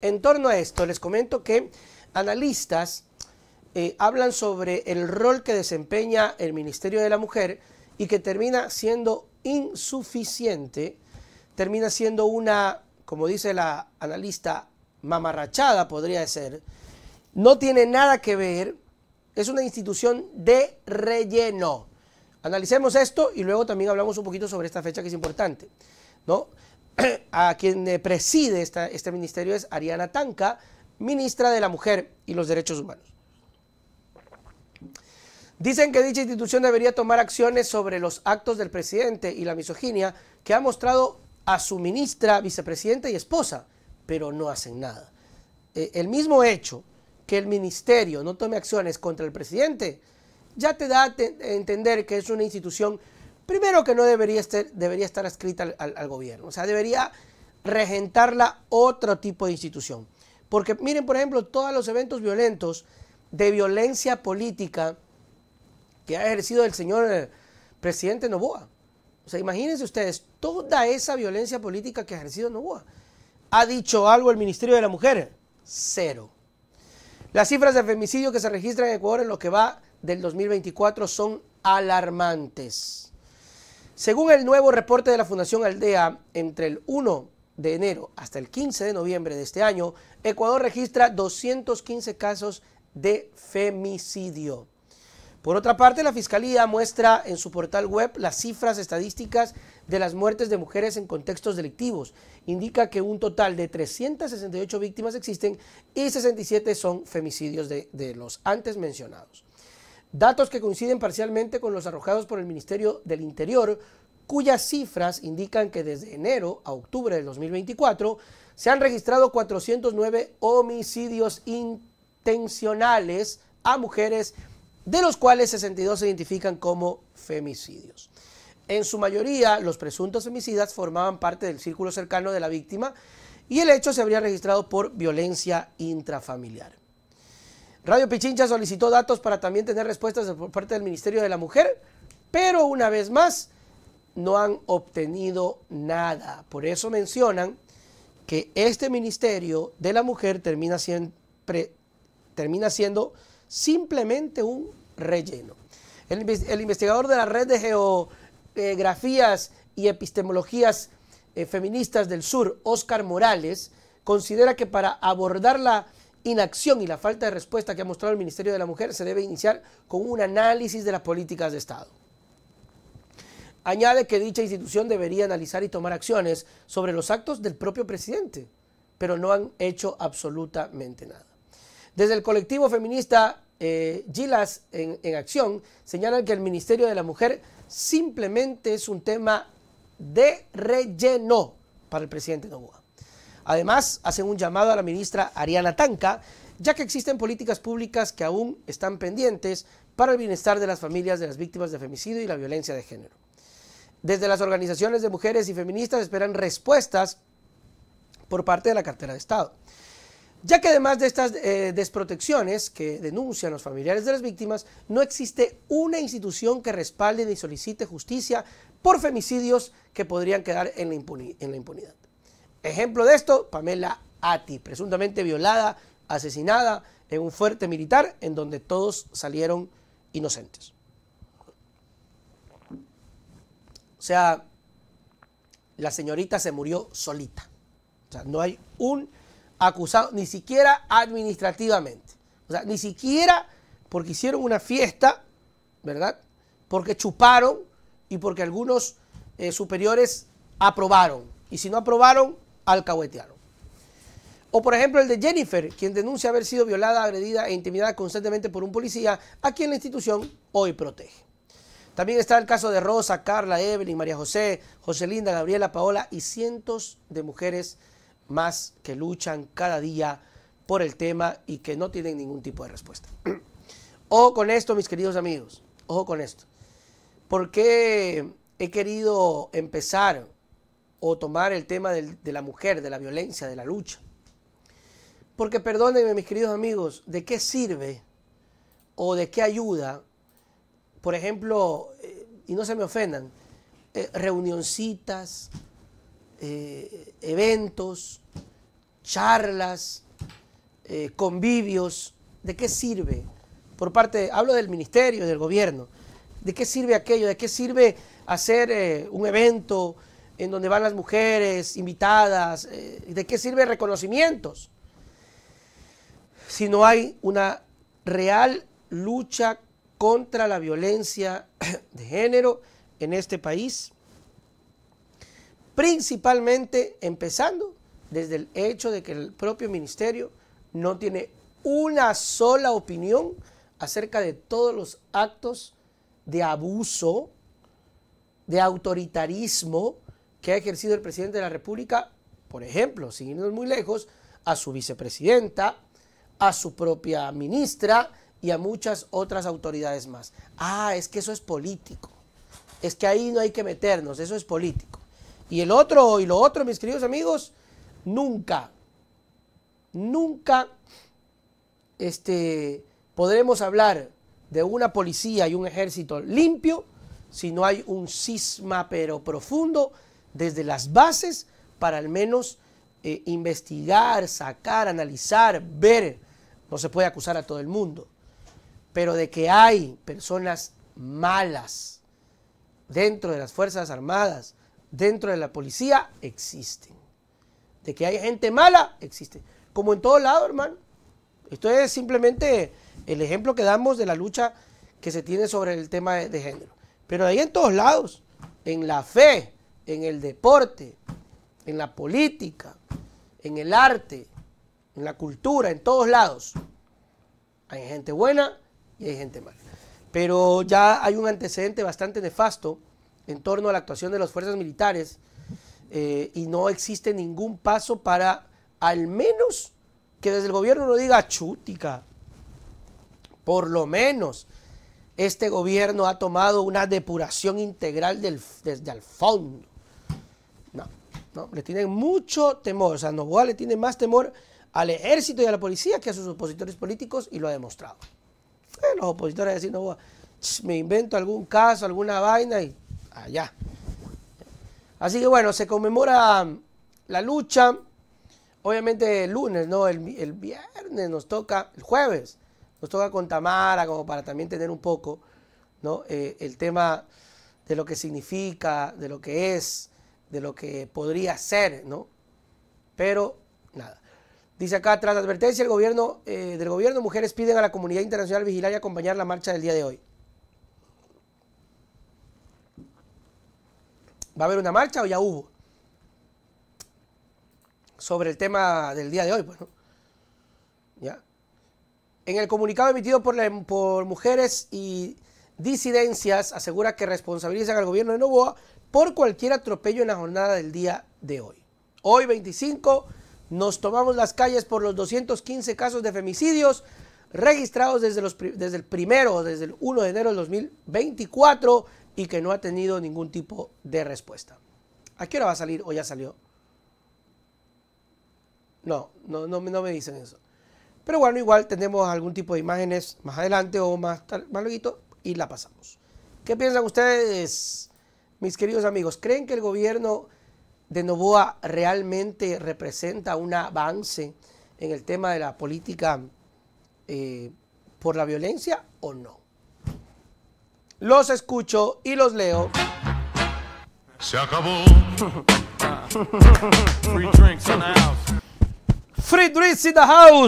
En torno a esto, les comento que analistas eh, hablan sobre el rol que desempeña el Ministerio de la Mujer y que termina siendo insuficiente, termina siendo una, como dice la analista, mamarrachada podría ser, no tiene nada que ver, es una institución de relleno. Analicemos esto y luego también hablamos un poquito sobre esta fecha que es importante. ¿no? a quien eh, preside este ministerio es Ariana Tanca, ministra de la Mujer y los Derechos Humanos. Dicen que dicha institución debería tomar acciones sobre los actos del presidente y la misoginia que ha mostrado a su ministra, vicepresidenta y esposa, pero no hacen nada. Eh, el mismo hecho que el ministerio no tome acciones contra el presidente ya te da a entender que es una institución primero que no debería, estar, debería estar escrita al, gobierno, o sea, debería regentarla otro tipo de institución. Porque miren, por ejemplo, todos los eventos violentos de violencia política que ha ejercido el señor eh, presidente Novoa. O sea, imagínense ustedes, toda esa violencia política que ha ejercido Novoa. ¿Ha dicho algo el Ministerio de la Mujer? Cero. Las cifras de femicidio que se registran en Ecuador en lo que va del 2024 son alarmantes. Según el nuevo reporte de la Fundación Aldea, entre el 1 de enero hasta el 15 de noviembre de este año, Ecuador registra 215 casos de femicidio. Por otra parte, la Fiscalía muestra en su portal web las cifras estadísticas de las muertes de mujeres en contextos delictivos. Indica que un total de 368 víctimas existen y 67 son femicidios de, los antes mencionados datos que coinciden parcialmente con los arrojados por el Ministerio del Interior, cuyas cifras indican que desde enero a octubre del 2024 se han registrado 409 homicidios intencionales a mujeres, de los cuales 62 se identifican como femicidios. En su mayoría, los presuntos femicidas formaban parte del círculo cercano de la víctima y el hecho se habría registrado por violencia intrafamiliar. Radio Pichincha solicitó datos para también tener respuestas por parte del Ministerio de la Mujer, pero una vez más no han obtenido nada. Por eso mencionan que este Ministerio de la Mujer termina, termina siendo simplemente un relleno. El, investigador de la red de geografías y epistemologías eh, feministas del sur, Oscar Morales, considera que para abordar la inacción y la falta de respuesta que ha mostrado el Ministerio de la Mujer se debe iniciar con un análisis de las políticas de Estado. Añade que dicha institución debería analizar y tomar acciones sobre los actos del propio presidente, pero no han hecho absolutamente nada. Desde el colectivo feminista eh, Gilas en, en Acción señalan que el Ministerio de la Mujer simplemente es un tema de relleno para el presidente Novoa. Además, hacen un llamado a la ministra Ariana Tanca, ya que existen políticas públicas que aún están pendientes para el bienestar de las familias de las víctimas de femicidio y la violencia de género. Desde las organizaciones de mujeres y feministas esperan respuestas por parte de la cartera de Estado, ya que además de estas eh, desprotecciones que denuncian los familiares de las víctimas, no existe una institución que respalde ni solicite justicia por femicidios que podrían quedar en la impunidad. Ejemplo de esto, Pamela Ati, presuntamente violada, asesinada en un fuerte militar en donde todos salieron inocentes. O sea, la señorita se murió solita. O sea, no hay un acusado, ni siquiera administrativamente. O sea, ni siquiera porque hicieron una fiesta, ¿verdad? Porque chuparon y porque algunos eh, superiores aprobaron. Y si no aprobaron, alcahuetearon. O por ejemplo el de Jennifer, quien denuncia haber sido violada, agredida e intimidada constantemente por un policía a quien la institución hoy protege. También está el caso de Rosa, Carla, Evelyn, María José, Joselinda, Gabriela, Paola y cientos de mujeres más que luchan cada día por el tema y que no tienen ningún tipo de respuesta. ojo con esto, mis queridos amigos, ojo con esto. Porque he querido empezar o tomar el tema de la mujer, de la violencia, de la lucha. Porque perdónenme mis queridos amigos, ¿de qué sirve o de qué ayuda, por ejemplo, eh, y no se me ofendan, eh, reunioncitas, eh, eventos, charlas, convivios, ¿de qué sirve? Por parte, hablo del ministerio, del gobierno, ¿de qué sirve aquello? ¿De qué sirve hacer un evento? en donde van las mujeres invitadas. Eh, ¿De qué sirve reconocimientos? Si no hay una real lucha contra la violencia de género en este país, principalmente empezando desde el hecho de que el propio ministerio no tiene una sola opinión acerca de todos los actos de abuso, de autoritarismo, que ha ejercido el presidente de la República, por ejemplo, sin muy lejos, a su vicepresidenta, a su propia ministra y a muchas otras autoridades más. Ah, es que eso es político. Es que ahí no hay que meternos, eso es político. Y el otro, y lo otro, mis queridos amigos, nunca, nunca este, podremos hablar de una policía y un ejército limpio si no hay un cisma pero profundo desde las bases para al menos eh, investigar, sacar, analizar, ver. No se puede acusar a todo el mundo, pero de que hay personas malas dentro de las Fuerzas Armadas, dentro de la policía, existen. De que hay gente mala, existe. Como en todos lados, hermano. Esto es simplemente el ejemplo que damos de la lucha que se tiene sobre el tema de, de género. Pero ahí en todos lados, en la fe, en el deporte, en la política, en el arte, en la cultura, en todos lados. Hay gente buena y hay gente mala. Pero ya hay un antecedente bastante nefasto en torno a la actuación de las fuerzas militares eh, y no existe ningún paso para al menos que desde el gobierno no diga chútica. Por lo menos este gobierno ha tomado una depuración integral desde el fondo. Le tienen mucho temor, o sea, Novoa le tiene más temor al ejército y a la policía que a sus opositores políticos y lo ha demostrado. Eh, los opositores decir, Novoa, me invento algún caso, alguna vaina y allá. Así que bueno, se conmemora la lucha. Obviamente el lunes, no, el, viernes nos toca, el jueves, nos toca con Tamara, como para también tener un poco, ¿no? Eh, el tema de lo que significa, de lo que es, de lo que podría ser, ¿no? Pero nada. Dice acá, tras la advertencia del gobierno, eh, del gobierno, mujeres piden a la comunidad internacional vigilar y acompañar la marcha del día de hoy. ¿Va a haber una marcha o ya hubo? Sobre el tema del día de hoy, pues, ¿no? ¿Ya? En el comunicado emitido por, por mujeres y disidencias asegura que responsabilizan al gobierno de Novoa por cualquier atropello en la jornada del día de hoy. Hoy 25 nos tomamos las calles por los 215 casos de femicidios registrados desde, el primero, desde el 1 de enero del 2024 y que no ha tenido ningún tipo de respuesta. ¿A qué hora va a salir o ya salió? No, no, no, no me dicen eso. Pero bueno, igual tenemos algún tipo de imágenes más adelante o más, más y la pasamos. ¿Qué piensan ustedes? mis queridos amigos, ¿creen que el gobierno de Novoa realmente representa un avance en el tema de la política eh, por la violencia o no? Los escucho y los leo. Se acabó. Free drinks in the house. Free drinks in the house.